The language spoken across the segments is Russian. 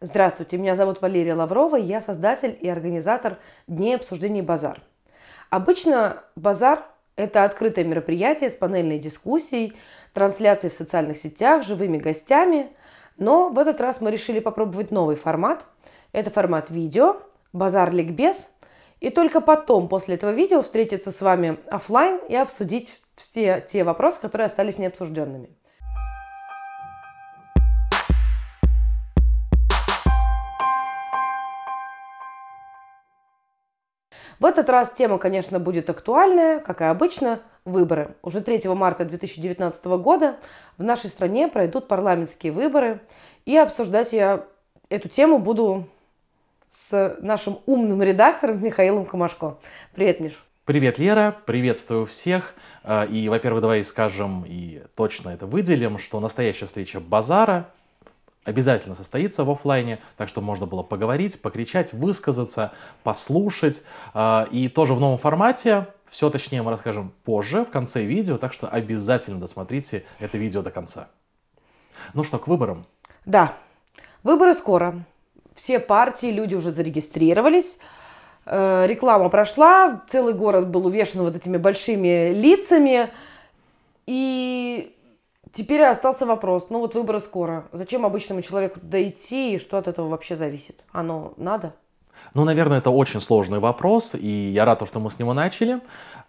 Здравствуйте, меня зовут Валерия Лаврова, я создатель и организатор Дней обсуждений «Базар». Обычно «Базар» – это открытое мероприятие с панельной дискуссией, трансляцией в социальных сетях, живыми гостями. Но в этот раз мы решили попробовать новый формат. Это формат видео «Базар-ликбез», и только потом, после этого видео, встретиться с вами офлайн и обсудить все те вопросы, которые остались необсужденными. этот раз тема, конечно, будет актуальная, как и обычно, выборы. Уже 3 марта 2019 года в нашей стране пройдут парламентские выборы, и обсуждать я эту тему буду с нашим умным редактором Михаилом Камашко. Привет, Миш. Привет, Лера, приветствую всех. А, и, во-первых, давай скажем и точно это выделим, что настоящая встреча базара обязательно состоится в офлайне, так что можно было поговорить, покричать, высказаться, послушать. А, и тоже в новом формате, все точнее мы расскажем позже, в конце видео, так что обязательно досмотрите это видео до конца. Ну что, к выборам? Да, выборы скоро. Все партии, люди уже зарегистрировались э, реклама прошла, целый город был увешан вот этими большими лицами, и Теперь остался вопрос, ну вот выборы скоро. Зачем обычному человеку туда идти и что от этого вообще зависит? Оно надо? Ну, наверное, это очень сложный вопрос, и я рад, что мы с него начали.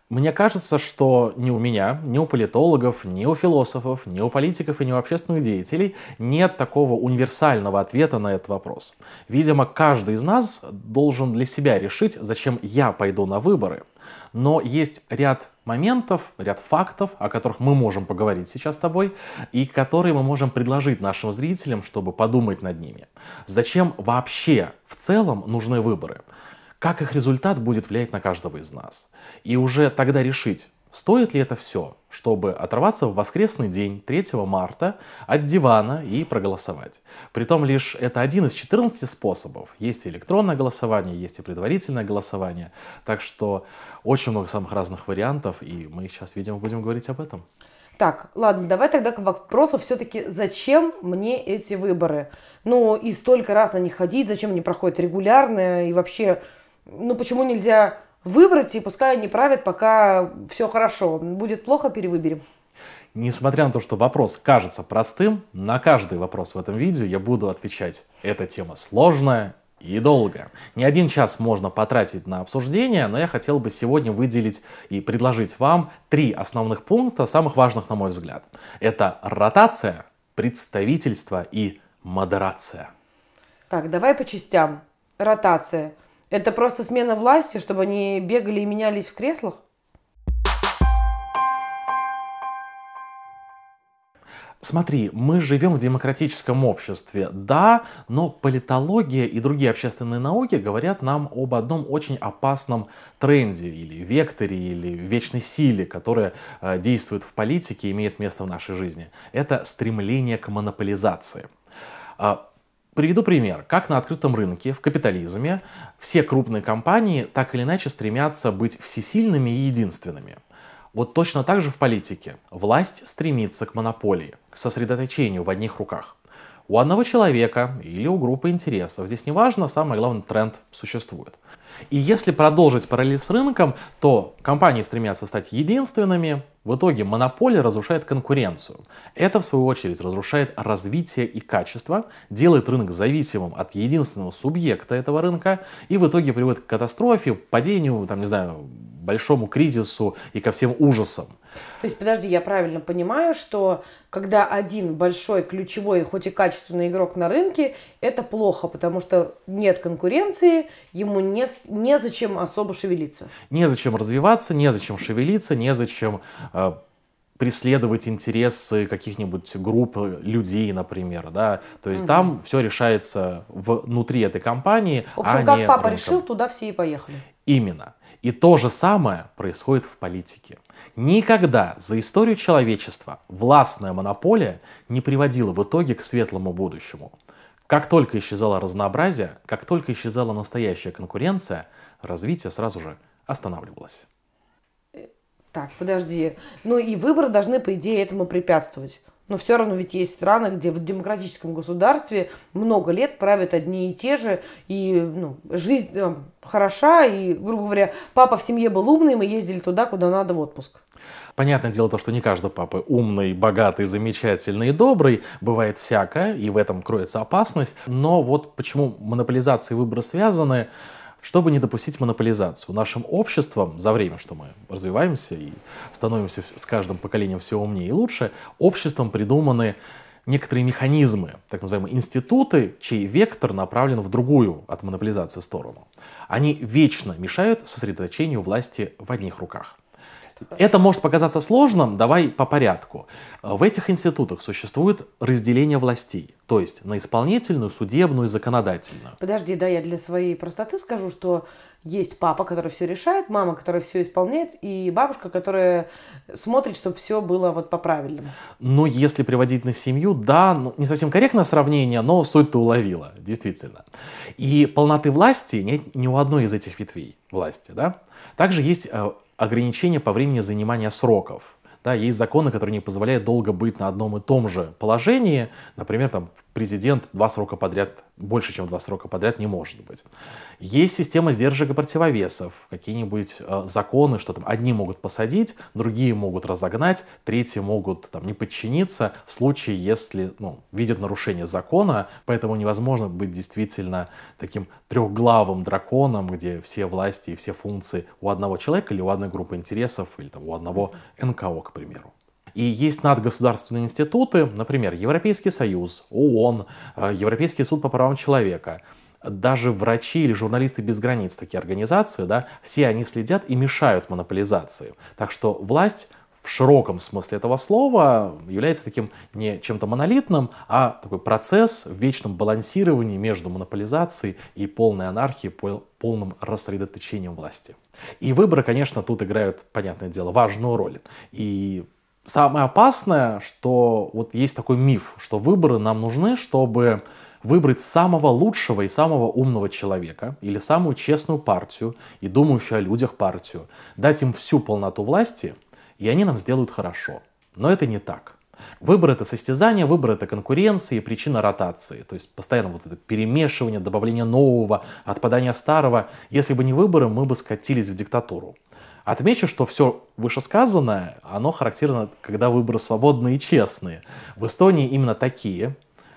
Мне кажется, что ни у меня, ни у политологов, ни у философов, ни у политиков и ни у общественных деятелей нет такого универсального ответа на этот вопрос. Видимо, каждый из нас должен для себя решить, зачем я пойду на выборы – но есть ряд моментов, ряд фактов, о которых мы можем поговорить сейчас с тобой, и которые мы можем предложить нашим зрителям, чтобы подумать над ними. Зачем вообще в целом нужны выборы? Как их результат будет влиять на каждого из нас? И уже тогда решить, стоит ли это все чтобы оторваться в воскресный день 3 марта от дивана и проголосовать. Притом лишь это один из 14 способов. Есть и электронное голосование, есть и предварительное голосование. Так что очень много самых разных вариантов, и мы сейчас, видимо, будем говорить об этом. Так, ладно, давай тогда к вопросу все-таки, зачем мне эти выборы? Ну, и столько раз на них ходить, зачем они проходят регулярно, и вообще, ну, почему нельзя выбрать, и пускай они правят, пока все хорошо. Будет плохо, перевыберем. Несмотря на то, что вопрос кажется простым, на каждый вопрос в этом видео я буду отвечать. Эта тема сложная и долгая. Не один час можно потратить на обсуждение, но я хотел бы сегодня выделить и предложить вам три основных пункта, самых важных, на мой взгляд. Это ротация, представительство и модерация. Так, давай по частям. Ротация – это просто смена власти, чтобы они бегали и менялись в креслах? Смотри, мы живем в демократическом обществе, да, но политология и другие общественные науки говорят нам об одном очень опасном тренде или векторе, или вечной силе, которая э, действует в политике и имеет место в нашей жизни. Это стремление к монополизации. А, Приведу пример. Как на открытом рынке, в капитализме, все крупные компании так или иначе стремятся быть всесильными и единственными. Вот точно так же в политике. Власть стремится к монополии, к сосредоточению в одних руках. У одного человека или у группы интересов, здесь не важно, самое главное, тренд существует. И если продолжить параллель с рынком, то компании стремятся стать единственными, в итоге монополия разрушает конкуренцию. Это, в свою очередь, разрушает развитие и качество, делает рынок зависимым от единственного субъекта этого рынка и в итоге приводит к катастрофе, падению, там, не знаю, большому кризису и ко всем ужасам. То есть, подожди, я правильно понимаю, что когда один большой, ключевой, хоть и качественный игрок на рынке, это плохо, потому что нет конкуренции, ему не, незачем особо шевелиться. Незачем развиваться, незачем шевелиться, незачем э, преследовать интересы каких-нибудь групп э, людей, например, да, то есть угу. там все решается внутри этой компании, В общем, а как не папа рынком. решил, туда все и поехали. Именно. И то же самое происходит в политике. Никогда за историю человечества властная монополия не приводила в итоге к светлому будущему. Как только исчезало разнообразие, как только исчезала настоящая конкуренция, развитие сразу же останавливалось. Э, так, подожди. Ну и выборы должны, по идее, этому препятствовать. Но все равно ведь есть страны, где в демократическом государстве много лет правят одни и те же, и ну, жизнь э, хороша, и, грубо говоря, папа в семье был умный, мы ездили туда, куда надо в отпуск. Понятное дело то, что не каждый папа умный, богатый, замечательный и добрый. Бывает всякое, и в этом кроется опасность. Но вот почему монополизация и выбор связаны – чтобы не допустить монополизацию, нашим обществом за время, что мы развиваемся и становимся с каждым поколением все умнее и лучше, обществом придуманы некоторые механизмы, так называемые институты, чей вектор направлен в другую от монополизации сторону. Они вечно мешают сосредоточению власти в одних руках. Это может показаться сложным, давай по порядку. В этих институтах существует разделение властей, то есть на исполнительную, судебную и законодательную. Подожди, да, я для своей простоты скажу, что есть папа, который все решает, мама, которая все исполняет, и бабушка, которая смотрит, чтобы все было вот по-правильному. Ну, если приводить на семью, да, ну, не совсем корректное сравнение, но суть ты уловила, действительно. И полноты власти нет ни у одной из этих ветвей власти, да. Также есть э, ограничения по времени занимания сроков. Да, есть законы, которые не позволяют долго быть на одном и том же положении, например, там, президент два срока подряд, больше, чем два срока подряд не может быть. Есть система сдержек и противовесов, какие-нибудь э, законы, что там одни могут посадить, другие могут разогнать, третьи могут там не подчиниться в случае, если ну, видят нарушение закона, поэтому невозможно быть действительно таким трехглавым драконом, где все власти и все функции у одного человека или у одной группы интересов, или там у одного НКО, к примеру. И есть надгосударственные институты, например, Европейский Союз, ООН, э, Европейский суд по правам человека. Даже врачи или журналисты без границ, такие организации, да, все они следят и мешают монополизации. Так что власть в широком смысле этого слова является таким не чем-то монолитным, а такой процесс в вечном балансировании между монополизацией и полной анархией, полным рассредоточением власти. И выборы, конечно, тут играют, понятное дело, важную роль. И Самое опасное, что вот есть такой миф, что выборы нам нужны, чтобы выбрать самого лучшего и самого умного человека или самую честную партию и думающую о людях партию, дать им всю полноту власти, и они нам сделают хорошо. Но это не так. Выбор — это состязание, выбор — это конкуренция и причина ротации. То есть постоянно вот это перемешивание, добавление нового, отпадание старого. Если бы не выборы, мы бы скатились в диктатуру. Отмечу, что все вышесказанное, оно характерно, когда выборы свободные и честные. В Эстонии именно такие.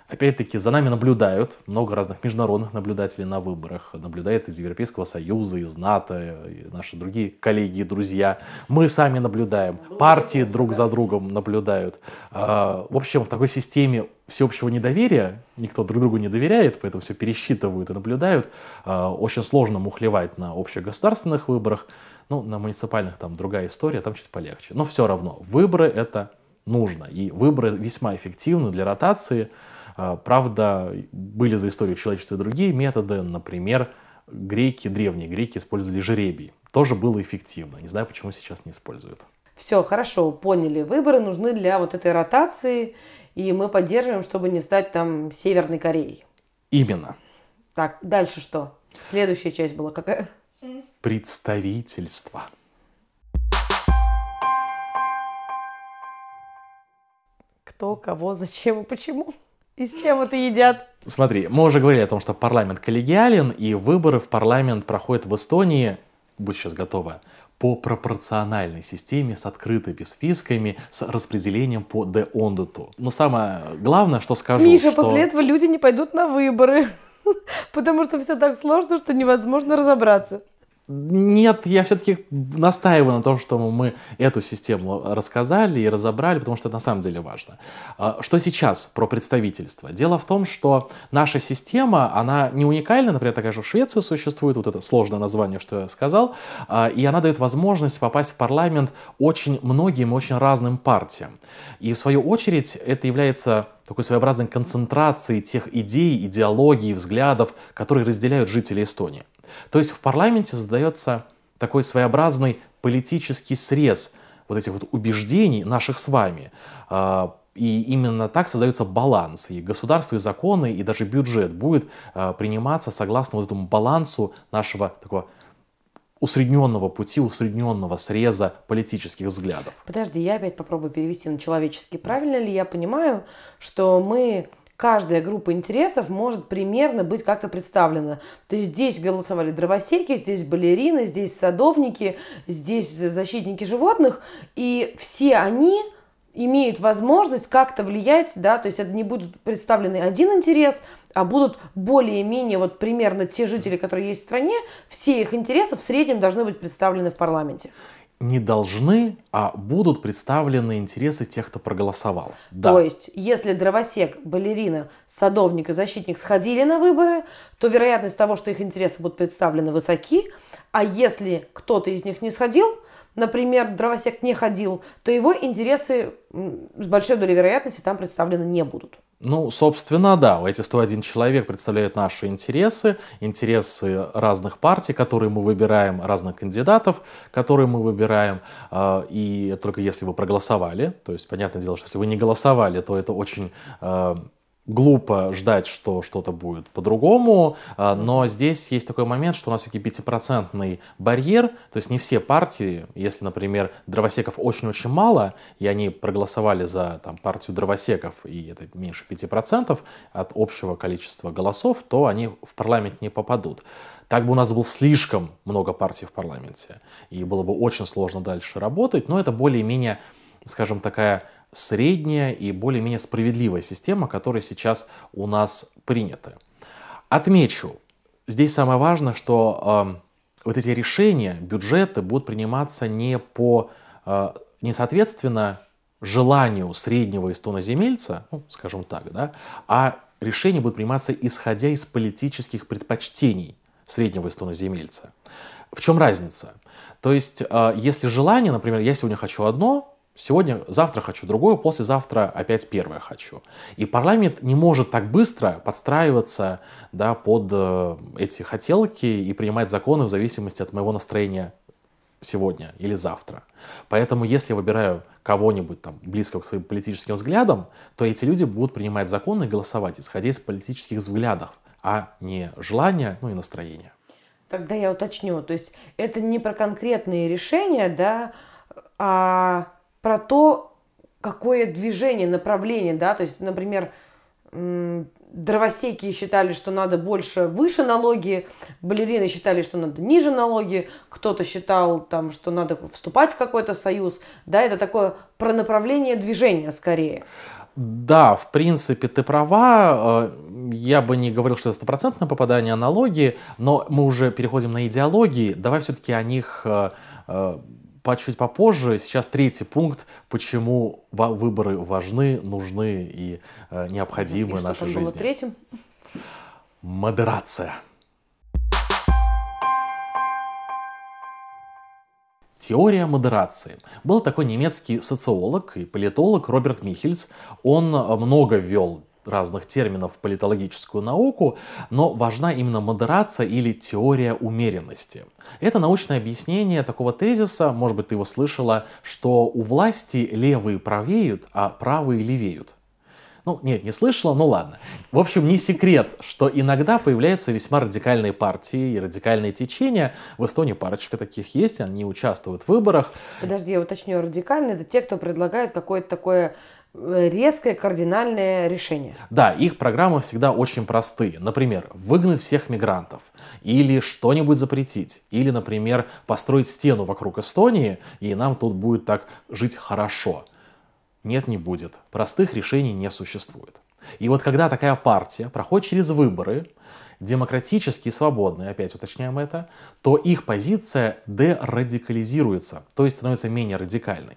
Опять-таки, за нами наблюдают много разных международных наблюдателей на выборах. Наблюдает из Европейского Союза, из НАТО, наши другие коллеги и друзья. Мы сами наблюдаем, ну, партии друг за другом наблюдают. А, в общем, в такой системе всеобщего недоверия, никто друг другу не доверяет, поэтому все пересчитывают и наблюдают. А, очень сложно мухлевать на общегосударственных выборах. Ну, на муниципальных там другая история, там чуть полегче. Но все равно, выборы это нужно. И выборы весьма эффективны для ротации. А, правда, были за историю человечества и другие методы. Например, греки, древние греки использовали жеребий. Тоже было эффективно. Не знаю, почему сейчас не используют. Все, хорошо, поняли. Выборы нужны для вот этой ротации, и мы поддерживаем, чтобы не стать там Северной Кореей. Именно. Так, дальше что? Следующая часть была какая? представительства. Кто, кого, зачем и почему? И с чем это едят? Смотри, мы уже говорили о том, что парламент коллегиален, и выборы в парламент проходят в Эстонии, будь сейчас готова, по пропорциональной системе с открытыми списками, с распределением по де Но самое главное, что скажу, Миша, что... после этого люди не пойдут на выборы, потому что все так сложно, что невозможно разобраться. Нет, я все-таки настаиваю на том, что мы эту систему рассказали и разобрали, потому что это на самом деле важно. А, что сейчас про представительство? Дело в том, что наша система, она не уникальна, например, такая же в Швеции существует, вот это сложное название, что я сказал, а, и она дает возможность попасть в парламент очень многим, очень разным партиям. И в свою очередь это является такой своеобразной концентрацией тех идей, идеологий, взглядов, которые разделяют жители Эстонии. То есть в парламенте задается такой своеобразный политический срез вот этих вот убеждений наших с вами. А, и именно так создается баланс. И государство, и законы, и даже бюджет будет а, приниматься согласно вот этому балансу нашего такого усредненного пути, усредненного среза политических взглядов. Подожди, я опять попробую перевести на человеческий. Правильно ли я понимаю, что мы каждая группа интересов может примерно быть как-то представлена. То есть здесь голосовали дровосеки, здесь балерины, здесь садовники, здесь защитники животных, и все они имеют возможность как-то влиять, да, то есть это не будут представлены один интерес, а будут более-менее вот примерно те жители, которые есть в стране, все их интересы в среднем должны быть представлены в парламенте не должны, а будут представлены интересы тех, кто проголосовал. Да. То есть, если дровосек, балерина, садовник и защитник сходили на выборы, то вероятность того, что их интересы будут представлены высоки, а если кто-то из них не сходил – например, дровосек не ходил, то его интересы с большой долей вероятности там представлены не будут. Ну, собственно, да, эти 101 человек представляют наши интересы, интересы разных партий, которые мы выбираем, разных кандидатов, которые мы выбираем, а, и только если вы проголосовали, то есть, понятное дело, что если вы не голосовали, то это очень а, глупо ждать, что что-то будет по-другому, а, но здесь есть такой момент, что у нас все-таки пятипроцентный барьер, то есть не все партии, если, например, дровосеков очень-очень мало, и они проголосовали за там, партию дровосеков, и это меньше 5% от общего количества голосов, то они в парламент не попадут. Так бы у нас было слишком много партий в парламенте, и было бы очень сложно дальше работать, но это более-менее, скажем, такая средняя и более-менее справедливая система, которая сейчас у нас принята. Отмечу, здесь самое важное, что э, вот эти решения, бюджеты будут приниматься не по, э, не соответственно желанию среднего истоноземельца, ну, скажем так, да, а решения будут приниматься исходя из политических предпочтений среднего истоноземельца. В чем разница? То есть, э, если желание, например, я сегодня хочу одно, Сегодня, завтра хочу другое, послезавтра опять первое хочу. И парламент не может так быстро подстраиваться да, под э, эти хотелки и принимать законы в зависимости от моего настроения сегодня или завтра. Поэтому если я выбираю кого-нибудь там близкого к своим политическим взглядам, то эти люди будут принимать законы и голосовать, исходя из политических взглядов, а не желания, ну и настроения. Тогда я уточню, то есть это не про конкретные решения, да, а про то, какое движение, направление, да, то есть, например, дровосеки считали, что надо больше выше налоги, балерины считали, что надо ниже налоги, кто-то считал, там, что надо вступать в какой-то союз. Да, это такое про направление движения скорее. Да, в принципе, ты права. Э, я бы не говорил, что это стопроцентное попадание аналогии, но мы уже переходим на идеологии. Давай все-таки о них э, э, по чуть попозже. Сейчас третий пункт, почему выборы важны, нужны и э, необходимы и в нашей жизни. Было третьим? Модерация. Теория модерации. Был такой немецкий социолог и политолог Роберт Михельс. Он э, много ввел разных терминов в политологическую науку, но важна именно модерация или теория умеренности. Это научное объяснение такого тезиса, может быть, ты его слышала, что у власти левые правеют, а правые левеют. Ну, нет, не слышала, ну ладно. В общем, не секрет, что иногда появляются весьма радикальные партии и радикальные течения. В Эстонии парочка таких есть, они участвуют в выборах. Подожди, я уточню, радикальные это те, кто предлагает какое-то такое резкое кардинальное решение. Да, их программы всегда очень простые. Например, выгнать всех мигрантов, или что-нибудь запретить, или, например, построить стену вокруг Эстонии, и нам тут будет так жить хорошо. Нет, не будет. Простых решений не существует. И вот когда такая партия проходит через выборы, демократические и свободные, опять уточняем это, то их позиция дерадикализируется, то есть становится менее радикальной.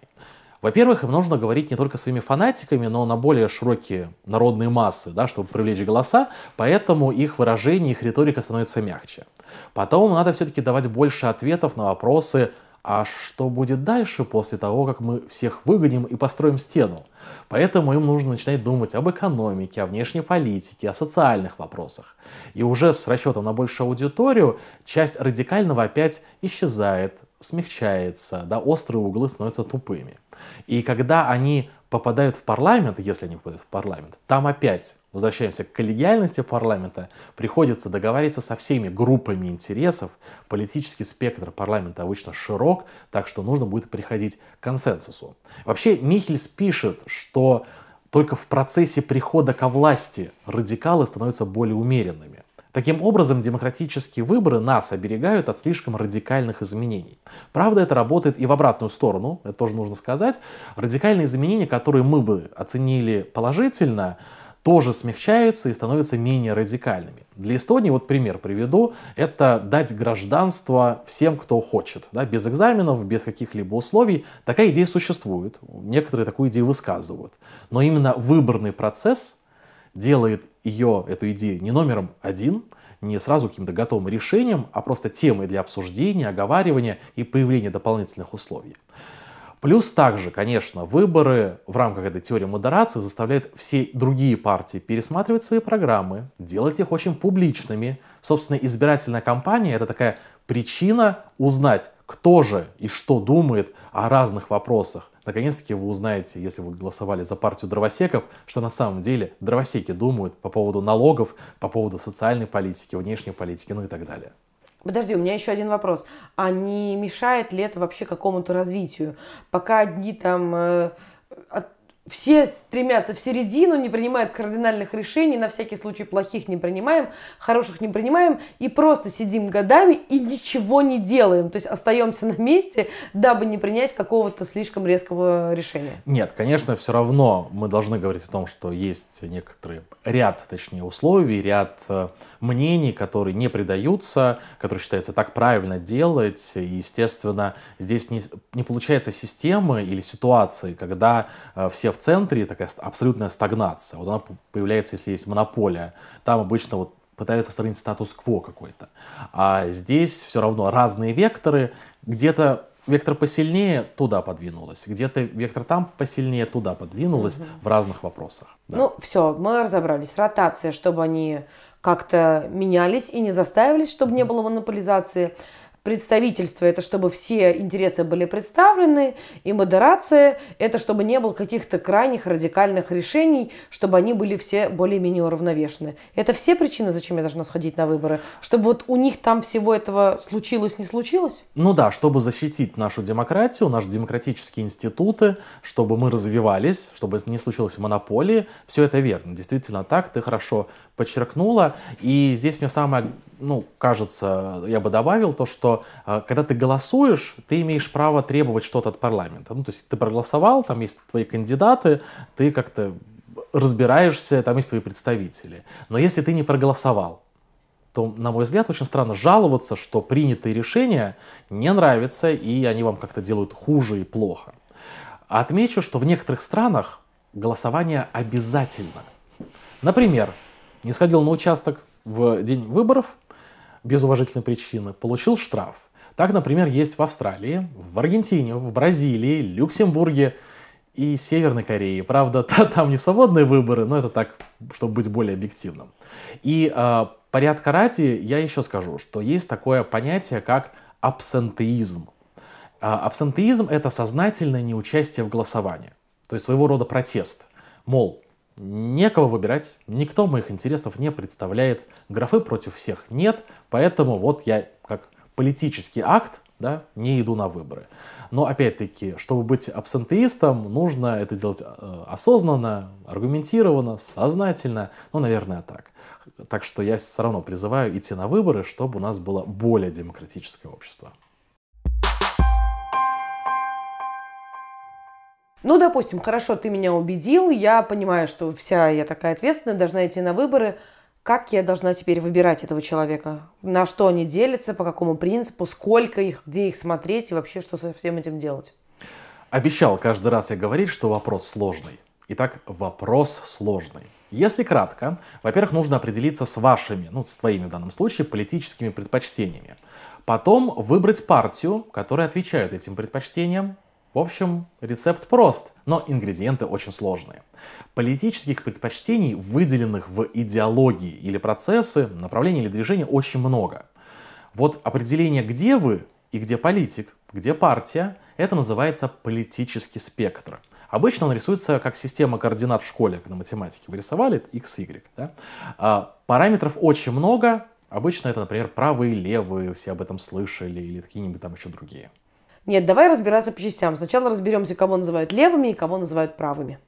Во-первых, им нужно говорить не только своими фанатиками, но на более широкие народные массы, да, чтобы привлечь голоса, поэтому их выражение, их риторика становится мягче. Потом надо все-таки давать больше ответов на вопросы, а что будет дальше после того, как мы всех выгоним и построим стену? Поэтому им нужно начинать думать об экономике, о внешней политике, о социальных вопросах. И уже с расчетом на большую аудиторию часть радикального опять исчезает, смягчается, да, острые углы становятся тупыми. И когда они попадают в парламент, если они попадают в парламент, там опять, возвращаемся к коллегиальности парламента, приходится договориться со всеми группами интересов, политический спектр парламента обычно широк, так что нужно будет приходить к консенсусу. Вообще Михельс пишет, что только в процессе прихода ко власти радикалы становятся более умеренными. Таким образом, демократические выборы нас оберегают от слишком радикальных изменений. Правда, это работает и в обратную сторону, это тоже нужно сказать. Радикальные изменения, которые мы бы оценили положительно, тоже смягчаются и становятся менее радикальными. Для Эстонии, вот пример приведу, это дать гражданство всем, кто хочет, да, без экзаменов, без каких-либо условий. Такая идея существует, некоторые такую идею высказывают. Но именно выборный процесс делает ее, эту идею, не номером один, не сразу каким-то готовым решением, а просто темой для обсуждения, оговаривания и появления дополнительных условий. Плюс также, конечно, выборы в рамках этой теории модерации заставляют все другие партии пересматривать свои программы, делать их очень публичными. Собственно, избирательная кампания — это такая причина узнать, кто же и что думает о разных вопросах, Наконец-таки вы узнаете, если вы голосовали за партию дровосеков, что на самом деле дровосеки думают по поводу налогов, по поводу социальной политики, внешней политики, ну и так далее. Подожди, у меня еще один вопрос. А не мешает ли это вообще какому-то развитию? Пока одни там э, от все стремятся в середину, не принимают кардинальных решений, на всякий случай плохих не принимаем, хороших не принимаем, и просто сидим годами и ничего не делаем. То есть остаемся на месте, дабы не принять какого-то слишком резкого решения. Нет, конечно, все равно мы должны говорить о том, что есть некоторый ряд, точнее, условий, ряд э, мнений, которые не придаются, которые считается так правильно делать, и, естественно, здесь не, не получается системы или ситуации, когда э, все в центре такая абсолютная стагнация. Вот она появляется, если есть монополия. Там обычно вот пытаются сравнить статус-кво какой-то. А здесь все равно разные векторы. Где-то вектор посильнее туда подвинулась, где-то вектор там посильнее туда подвинулась угу. в разных вопросах. Да. Ну все, мы разобрались. Ротация, чтобы они как-то менялись и не заставились, чтобы угу. не было монополизации. Представительство – это чтобы все интересы были представлены, и модерация – это чтобы не было каких-то крайних радикальных решений, чтобы они были все более-менее уравновешены. Это все причины, зачем я должна сходить на выборы? Чтобы вот у них там всего этого случилось, не случилось? Ну да, чтобы защитить нашу демократию, наши демократические институты, чтобы мы развивались, чтобы не случилось монополии, все это верно. Действительно так, ты хорошо подчеркнула. И здесь мне самое ну, кажется, я бы добавил то, что э, когда ты голосуешь, ты имеешь право требовать что-то от парламента. Ну, то есть ты проголосовал, там есть твои кандидаты, ты как-то разбираешься, там есть твои представители. Но если ты не проголосовал, то, на мой взгляд, очень странно жаловаться, что принятые решения не нравятся, и они вам как-то делают хуже и плохо. Отмечу, что в некоторых странах голосование обязательно. Например, не сходил на участок в день выборов, без уважительной причины, получил штраф. Так, например, есть в Австралии, в Аргентине, в Бразилии, Люксембурге и Северной Корее. Правда, там не свободные выборы, но это так, чтобы быть более объективным. И э, а, порядка ради я еще скажу, что есть такое понятие, как абсентеизм. Э, абсентеизм – это сознательное неучастие в голосовании, то есть своего рода протест. Мол, некого выбирать, никто моих интересов не представляет, графы против всех нет, поэтому вот я как политический акт да, не иду на выборы. Но опять-таки, чтобы быть абсентеистом, нужно это делать э, осознанно, аргументированно, сознательно, ну, наверное, так. Так что я все равно призываю идти на выборы, чтобы у нас было более демократическое общество. Ну, допустим, хорошо, ты меня убедил, я понимаю, что вся я такая ответственная, должна идти на выборы. Как я должна теперь выбирать этого человека? На что они делятся, по какому принципу, сколько их, где их смотреть и вообще, что со всем этим делать? Обещал каждый раз я говорить, что вопрос сложный. Итак, вопрос сложный. Если кратко, во-первых, нужно определиться с вашими, ну, с твоими в данном случае, политическими предпочтениями. Потом выбрать партию, которая отвечает этим предпочтениям, в общем, рецепт прост, но ингредиенты очень сложные. Политических предпочтений, выделенных в идеологии или процессы, направления или движения очень много. Вот определение, где вы и где политик, где партия, это называется политический спектр. Обычно он рисуется как система координат в школе, когда математики математике вы рисовали x, y. Да? А, параметров очень много, обычно это, например, правые, левые, все об этом слышали, или какие-нибудь там еще другие. Нет, давай разбираться по частям. Сначала разберемся, кого называют левыми и кого называют правыми.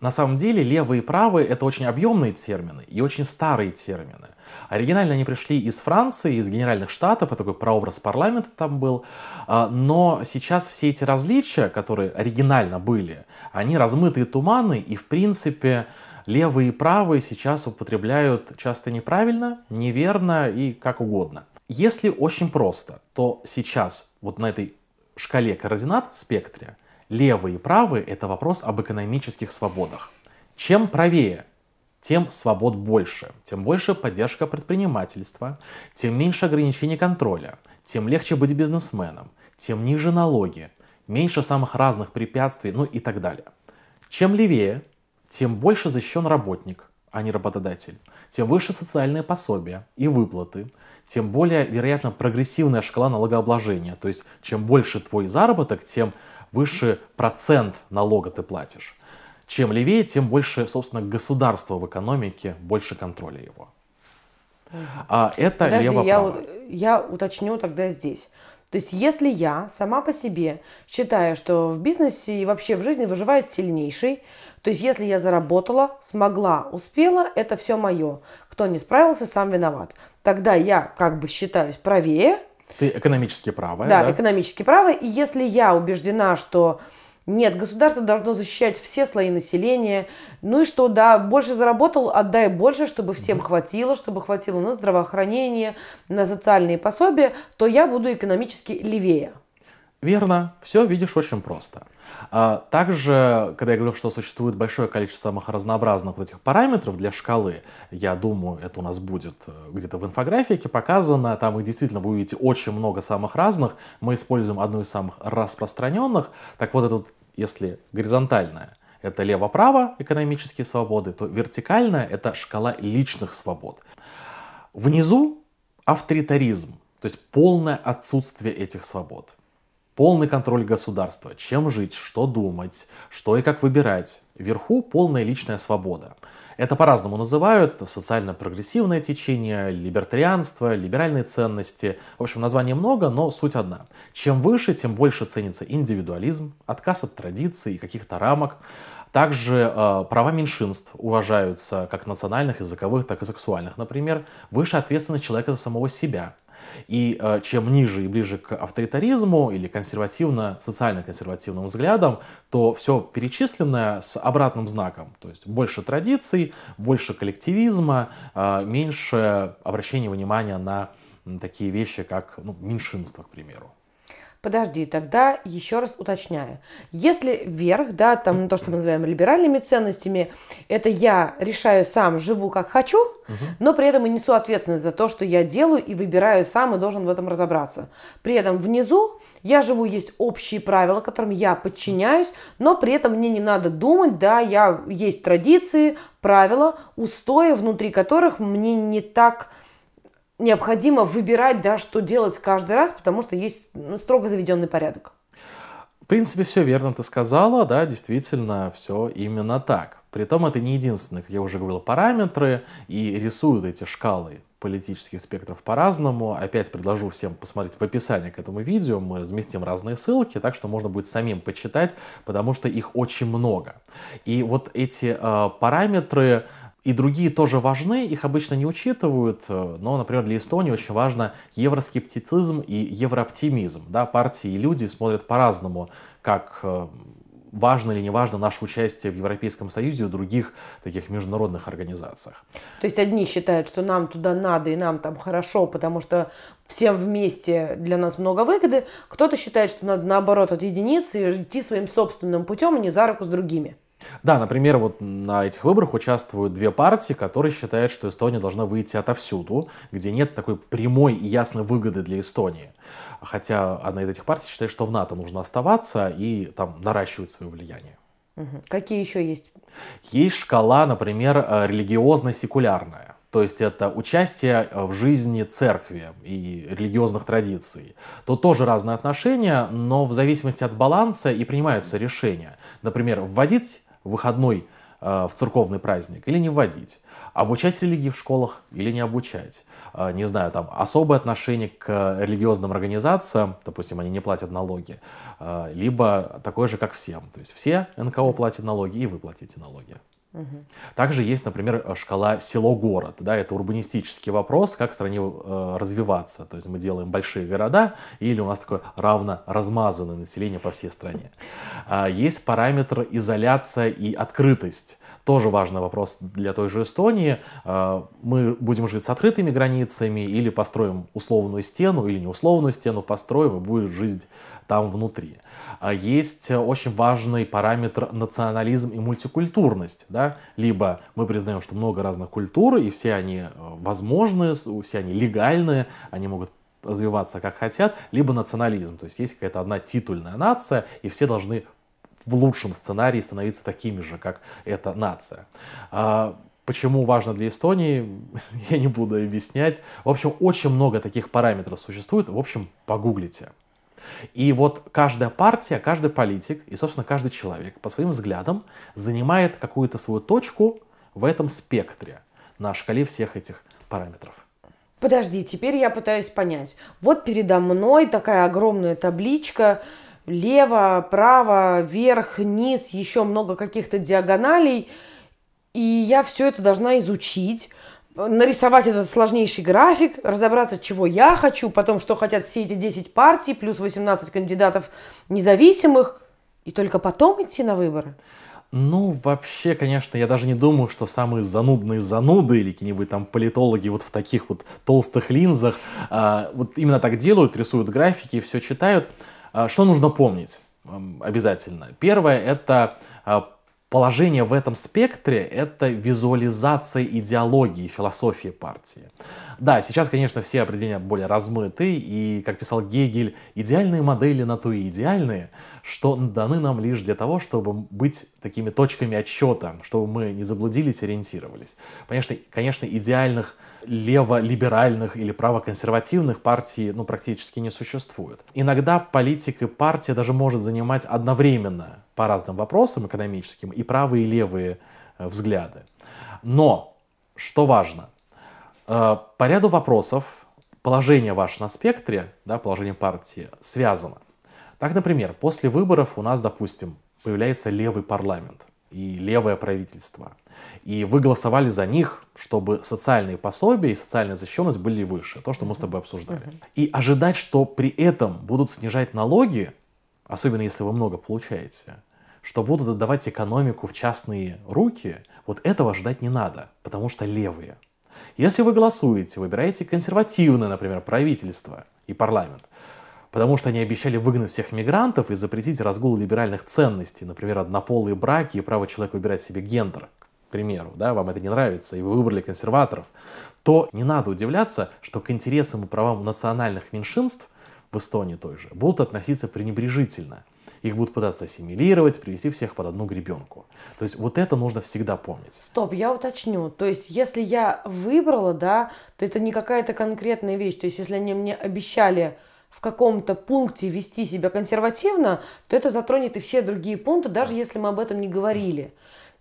На самом деле левые и правые это очень объемные термины и очень старые термины. Оригинально они пришли из Франции, из Генеральных Штатов, это такой прообраз парламента там был. А, но сейчас все эти различия, которые оригинально были, они размытые туманы и в принципе левые и правые сейчас употребляют часто неправильно, неверно и как угодно. Если очень просто, то сейчас вот на этой шкале координат спектре левые и правые это вопрос об экономических свободах. Чем правее, тем свобод больше, тем больше поддержка предпринимательства, тем меньше ограничений контроля, тем легче быть бизнесменом, тем ниже налоги, меньше самых разных препятствий, ну и так далее. Чем левее, тем больше защищен работник, а не работодатель, тем выше социальные пособия и выплаты, тем более, вероятно, прогрессивная шкала налогообложения. То есть, чем больше твой заработок, тем выше процент налога ты платишь. Чем левее, тем больше, собственно, государства в экономике, больше контроля его. А это Подожди, лево-право. Я, я уточню тогда здесь. То есть если я сама по себе считаю, что в бизнесе и вообще в жизни выживает сильнейший, то есть если я заработала, смогла, успела, это все мое. Кто не справился, сам виноват. Тогда я как бы считаюсь правее. Ты экономически правая. Да, да? экономически правая. И если я убеждена, что нет, государство должно защищать все слои населения. Ну и что, да, больше заработал, отдай больше, чтобы всем хватило, чтобы хватило на здравоохранение, на социальные пособия, то я буду экономически левее. Верно, все видишь очень просто. А, также, когда я говорю, что существует большое количество самых разнообразных вот этих параметров для шкалы, я думаю, это у нас будет э, где-то в инфографике показано, там их действительно вы увидите очень много самых разных, мы используем одну из самых распространенных, так вот этот если горизонтальная – это лево-право, экономические свободы, то вертикальная – это шкала личных свобод. Внизу авторитаризм, то есть полное отсутствие этих свобод. Полный контроль государства, чем жить, что думать, что и как выбирать. Вверху полная личная свобода. Это по-разному называют. Социально-прогрессивное течение, либертарианство, либеральные ценности. В общем, названий много, но суть одна. Чем выше, тем больше ценится индивидуализм, отказ от традиций и каких-то рамок. Также э, права меньшинств уважаются как национальных, языковых, так и сексуальных, например. Выше ответственность человека за самого себя – и э, чем ниже и ближе к авторитаризму или консервативно, социально-консервативным взглядам, то все перечисленное с обратным знаком. То есть больше традиций, больше коллективизма, э, меньше обращения внимания на такие вещи, как ну, меньшинство, к примеру. Подожди, тогда еще раз уточняю. Если вверх, да, там ну, то, что мы называем либеральными ценностями, это я решаю сам, живу как хочу, но при этом и несу ответственность за то, что я делаю и выбираю сам и должен в этом разобраться. При этом внизу я живу, есть общие правила, которым я подчиняюсь, но при этом мне не надо думать, да, я есть традиции, правила, устои, внутри которых мне не так необходимо выбирать, да, что делать каждый раз, потому что есть ну, строго заведенный порядок. В принципе, все верно ты сказала, да, действительно, все именно так. Притом это не единственные, как я уже говорил, параметры, и рисуют эти шкалы политических спектров по-разному. Опять предложу всем посмотреть в описании к этому видео, мы разместим разные ссылки, так что можно будет самим почитать, потому что их очень много. И вот эти э, параметры и другие тоже важны, их обычно не учитывают, э, но, например, для Эстонии очень важно евроскептицизм и еврооптимизм. Да, партии и люди смотрят по-разному, как э, важно или не важно наше участие в Европейском Союзе и других таких международных организациях. То есть одни считают, что нам туда надо и нам там хорошо, потому что всем вместе для нас много выгоды. Кто-то считает, что надо наоборот от единицы и идти своим собственным путем, а не за руку с другими. Да, например, вот на этих выборах участвуют две партии, которые считают, что Эстония должна выйти отовсюду, где нет такой прямой и ясной выгоды для Эстонии. Хотя одна из этих партий считает, что в НАТО нужно оставаться и там наращивать свое влияние. Какие еще есть? Есть шкала, например, э, религиозно-секулярная. То есть это участие в жизни церкви и религиозных традиций. То тоже разные отношения, но в зависимости от баланса и принимаются решения. Например, вводить выходной э, в церковный праздник или не вводить, обучать религии в школах или не обучать, э, не знаю, там особое отношение к религиозным организациям, допустим, они не платят налоги, э, либо такое же, как всем, то есть все НКО платят налоги и вы платите налоги. Также есть, например, э, шкала село-город. Да, это урбанистический вопрос, как стране э, развиваться. То есть мы делаем большие города или у нас такое равно размазанное население по всей стране. А, есть параметр изоляция и открытость. Тоже важный вопрос для той же Эстонии. А, мы будем жить с открытыми границами или построим условную стену или не условную стену построим и будет жить там внутри. А есть э, очень важный параметр национализм и мультикультурность. Да? Либо мы признаем, что много разных культур, и все они э, возможны, все они легальные, они могут развиваться как хотят, либо национализм. То есть есть какая-то одна титульная нация, и все должны в лучшем сценарии становиться такими же, как эта нация. А, почему важно для Эстонии, я не буду объяснять. В общем, очень много таких параметров существует. В общем, погуглите. И вот каждая партия, каждый политик и, собственно, каждый человек по своим взглядам занимает какую-то свою точку в этом спектре на шкале всех этих параметров. Подожди, теперь я пытаюсь понять. Вот передо мной такая огромная табличка, лево, право, вверх, низ, еще много каких-то диагоналей, и я все это должна изучить, нарисовать этот сложнейший график, разобраться, чего я хочу, потом, что хотят все эти 10 партий, плюс 18 кандидатов независимых, и только потом идти на выборы. Ну, вообще, конечно, я даже не думаю, что самые занудные зануды или какие-нибудь там политологи вот в таких вот толстых линзах э, вот именно так делают, рисуют графики, и все читают. А, что нужно помнить обязательно? Первое – это а, Положение в этом спектре – это визуализация идеологии, философии партии. Да, сейчас, конечно, все определения более размыты, и, как писал Гегель, идеальные модели на то и идеальные, что даны нам лишь для того, чтобы быть такими точками отсчета, чтобы мы не заблудились, ориентировались. Конечно, конечно идеальных леволиберальных или правоконсервативных партий ну, практически не существует. Иногда политик и партия даже может занимать одновременно по разным вопросам экономическим и правые и левые э, взгляды. Но, что важно, э, по ряду вопросов положение ваше на спектре, да, положение партии, связано. Так, например, после выборов у нас, допустим, появляется левый парламент и левое правительство. И вы голосовали за них, чтобы социальные пособия и социальная защищенность были выше, то, что мы с тобой обсуждали. И ожидать, что при этом будут снижать налоги, особенно если вы много получаете, что будут отдавать экономику в частные руки, вот этого ждать не надо, потому что левые. Если вы голосуете, выбираете консервативное, например, правительство и парламент, потому что они обещали выгнать всех мигрантов и запретить разгул либеральных ценностей, например, однополые браки и право человека выбирать себе гендер, к примеру, да, вам это не нравится, и вы выбрали консерваторов, то не надо удивляться, что к интересам и правам национальных меньшинств в Эстонии той же будут относиться пренебрежительно – их будут пытаться ассимилировать, привести всех под одну гребенку. То есть вот это нужно всегда помнить. Стоп, я уточню. То есть если я выбрала, да, то это не какая-то конкретная вещь. То есть если они мне обещали в каком-то пункте вести себя консервативно, то это затронет и все другие пункты, даже если мы об этом не говорили. Mm.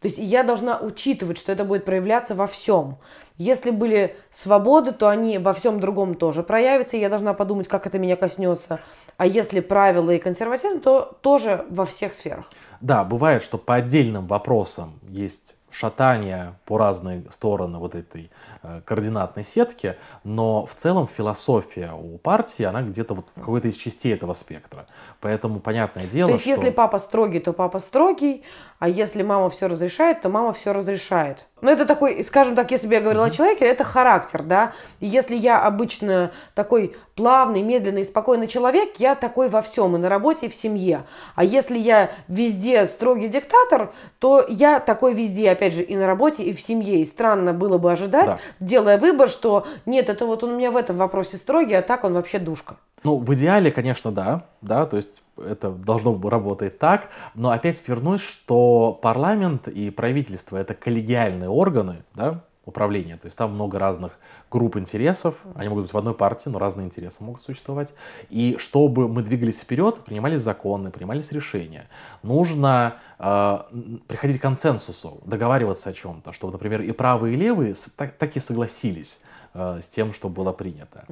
То есть я должна учитывать, что это будет проявляться во всем. Если были свободы, то они во всем другом тоже проявятся, и я должна подумать, как это меня коснется. А если правила и консерватизм, то тоже во всех сферах. Да, бывает, что по отдельным вопросам есть шатания по разные стороны вот этой э, координатной сетки, но в целом философия у партии, она где-то вот в какой-то из частей этого спектра. Поэтому понятное дело, То есть что... если папа строгий, то папа строгий, а если мама все разрешает, то мама все разрешает. Ну, это такой, скажем так, если бы я говорила о человеке, это характер, да. если я обычно такой плавный, медленный, спокойный человек, я такой во всем, и на работе, и в семье. А если я везде строгий диктатор, то я такой везде, опять же, и на работе, и в семье. И странно было бы ожидать, да. делая выбор, что нет, это вот он у меня в этом вопросе строгий, а так он вообще душка. Ну, в идеале, конечно, да, да, то есть это должно работать так, но опять вернусь, что парламент и правительство это коллегиальные органы, да, управления, то есть там много разных групп интересов, они могут быть в одной партии, но разные интересы могут существовать, и чтобы мы двигались вперед, принимались законы, принимались решения, нужно э, приходить к консенсусу, договариваться о чем-то, чтобы, например, и правые, и левые так, так и согласились, Э, с тем, что было принято.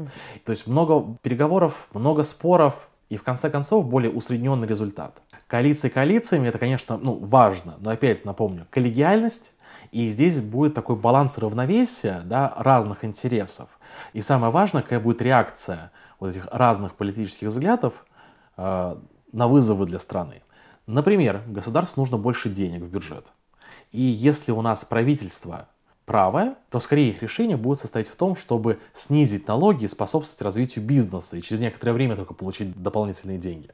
То есть много переговоров, много споров и в конце концов более усредненный результат. Коалиции коалициями это, конечно, ну, важно, но опять напомню, коллегиальность и здесь будет такой баланс равновесия да, разных интересов. И самое важное, какая будет реакция вот этих разных политических взглядов э, на вызовы для страны. Например, государству нужно больше денег в бюджет. И если у нас правительство правая, то скорее их решение будет состоять в том, чтобы снизить налоги и способствовать развитию бизнеса и через некоторое время только получить дополнительные деньги.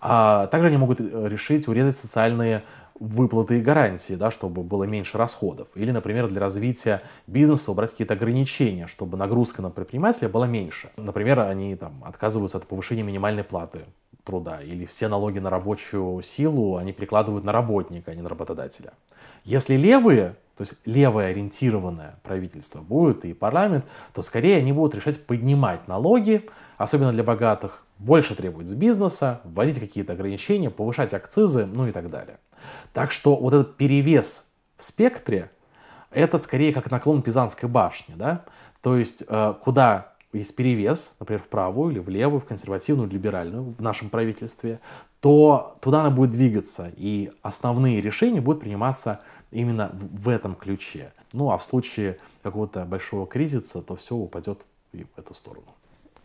А также они могут э, решить урезать социальные выплаты и гарантии, да, чтобы было меньше расходов. Или, например, для развития бизнеса убрать какие-то ограничения, чтобы нагрузка на предпринимателя была меньше. Например, они там, отказываются от повышения минимальной платы труда, или все налоги на рабочую силу они прикладывают на работника, а не на работодателя. Если левые то есть левое ориентированное правительство будет и парламент, то скорее они будут решать поднимать налоги, особенно для богатых, больше требовать с бизнеса, вводить какие-то ограничения, повышать акцизы, ну и так далее. Так что вот этот перевес в спектре, это скорее как наклон Пизанской башни, да? То есть э, куда есть перевес, например, в правую или в левую, в консервативную, в либеральную в нашем правительстве, то туда она будет двигаться, и основные решения будут приниматься именно в этом ключе. Ну а в случае какого-то большого кризиса, то все упадет в эту сторону.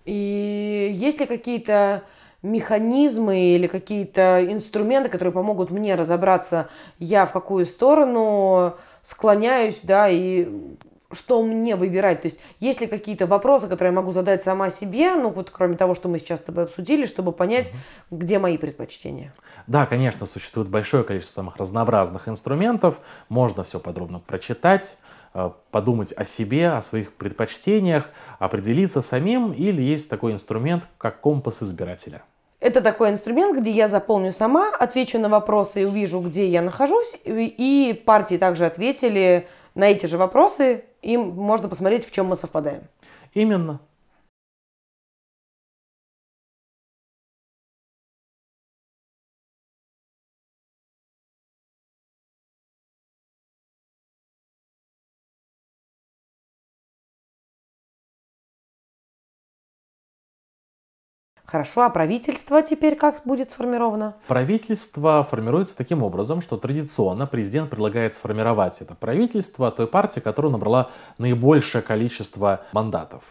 И есть ли какие-то механизмы или какие-то инструменты, которые помогут мне разобраться, я в какую сторону склоняюсь, да, и что мне выбирать? То есть, есть ли какие-то вопросы, которые я могу задать сама себе, ну вот кроме того, что мы сейчас с тобой обсудили, чтобы понять, угу. где мои предпочтения? Да, конечно, существует большое количество самых разнообразных инструментов, можно все подробно прочитать, э, подумать о себе, о своих предпочтениях, определиться самим, или есть такой инструмент, как компас избирателя. Это такой инструмент, где я заполню сама, отвечу на вопросы и увижу, где я нахожусь. И партии также ответили, на эти же вопросы им можно посмотреть, в чем мы совпадаем. Именно. Хорошо, а правительство теперь как будет сформировано? Правительство формируется таким образом, что традиционно президент предлагает сформировать это правительство той партии, которая набрала наибольшее количество мандатов.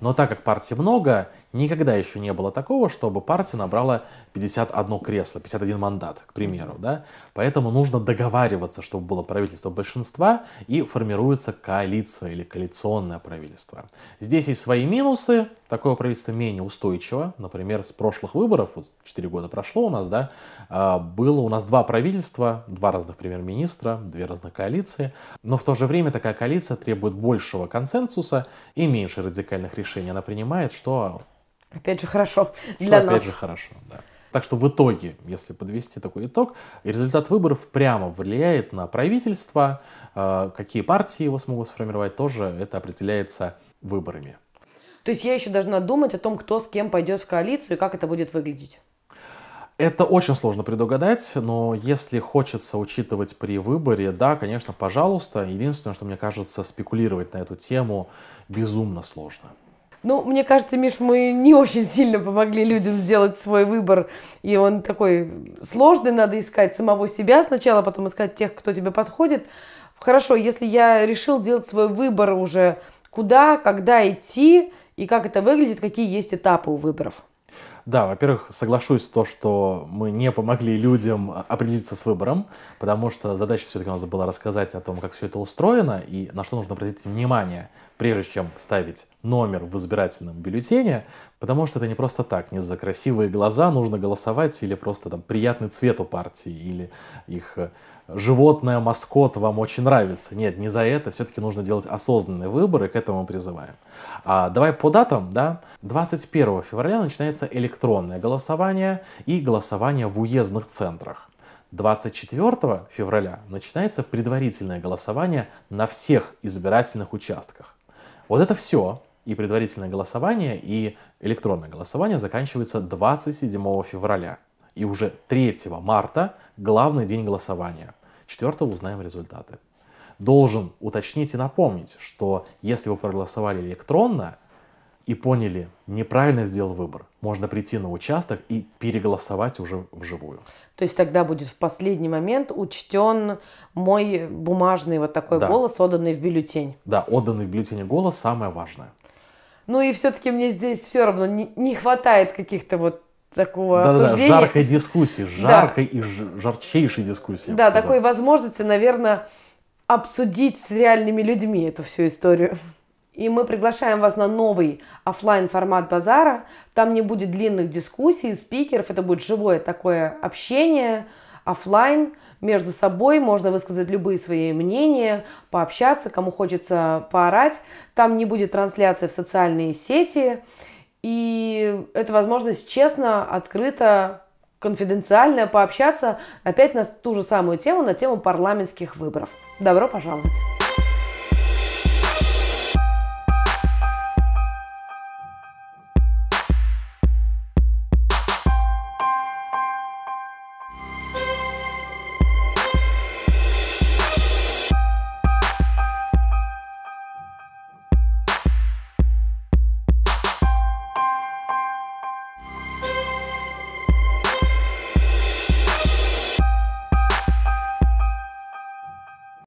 Но так как партий много, Никогда еще не было такого, чтобы партия набрала 51 кресло, 51 мандат, к примеру. Да? Поэтому нужно договариваться, чтобы было правительство большинства и формируется коалиция или коалиционное правительство. Здесь есть свои минусы. Такое правительство менее устойчиво. Например, с прошлых выборов, вот 4 года прошло у нас, да, а, было у нас два правительства, два разных премьер-министра, две разных коалиции. Но в то же время такая коалиция требует большего консенсуса и меньше радикальных решений она принимает, что Опять же, хорошо что для опять нас. же хорошо, да. Так что в итоге, если подвести такой итог, результат выборов прямо влияет на правительство, э, какие партии его смогут сформировать, тоже это определяется выборами. То есть я еще должна думать о том, кто с кем пойдет в коалицию и как это будет выглядеть. Это очень сложно предугадать, но если хочется учитывать при выборе, да, конечно, пожалуйста. Единственное, что мне кажется, спекулировать на эту тему безумно сложно. Ну, мне кажется, Миш, мы не очень сильно помогли людям сделать свой выбор, и он такой сложный, надо искать самого себя сначала, а потом искать тех, кто тебе подходит. Хорошо, если я решил делать свой выбор уже, куда, когда идти, и как это выглядит, какие есть этапы у выборов. Да, во-первых, соглашусь с то, что мы не помогли людям а, определиться с выбором, потому что задача все-таки у нас была рассказать о том, как все это устроено и на что нужно обратить внимание, прежде чем ставить номер в избирательном бюллетене, потому что это не просто так, не за красивые глаза нужно голосовать или просто там приятный цвет у партии или их э, животное, маскот вам очень нравится. Нет, не за это. Все-таки нужно делать осознанные выборы, к этому призываем. А, давай по датам, да? 21 февраля начинается электронное голосование и голосование в уездных центрах. 24 февраля начинается предварительное голосование на всех избирательных участках. Вот это все, и предварительное голосование, и электронное голосование заканчивается 27 февраля. И уже 3 марта главный день голосования – Четвертого узнаем результаты. Должен уточнить и напомнить, что если вы проголосовали электронно и поняли, неправильно сделал выбор, можно прийти на участок и переголосовать уже вживую. То есть тогда будет в последний момент учтен мой бумажный вот такой да. голос, отданный в бюллетень. Да, отданный в бюллетень голос самое важное. Ну и все-таки мне здесь все равно не, не хватает каких-то вот такого да, обсуждения. Да, жаркой дискуссии, жаркой да. и жарчайшей дискуссии. Да, такой возможности, наверное, обсудить с реальными людьми эту всю историю. И мы приглашаем вас на новый офлайн формат базара. Там не будет длинных дискуссий, спикеров, это будет живое такое общение офлайн между собой, можно высказать любые свои мнения, пообщаться, кому хочется поорать. Там не будет трансляции в социальные сети. И это возможность честно, открыто, конфиденциально пообщаться опять на ту же самую тему, на тему парламентских выборов. Добро пожаловать!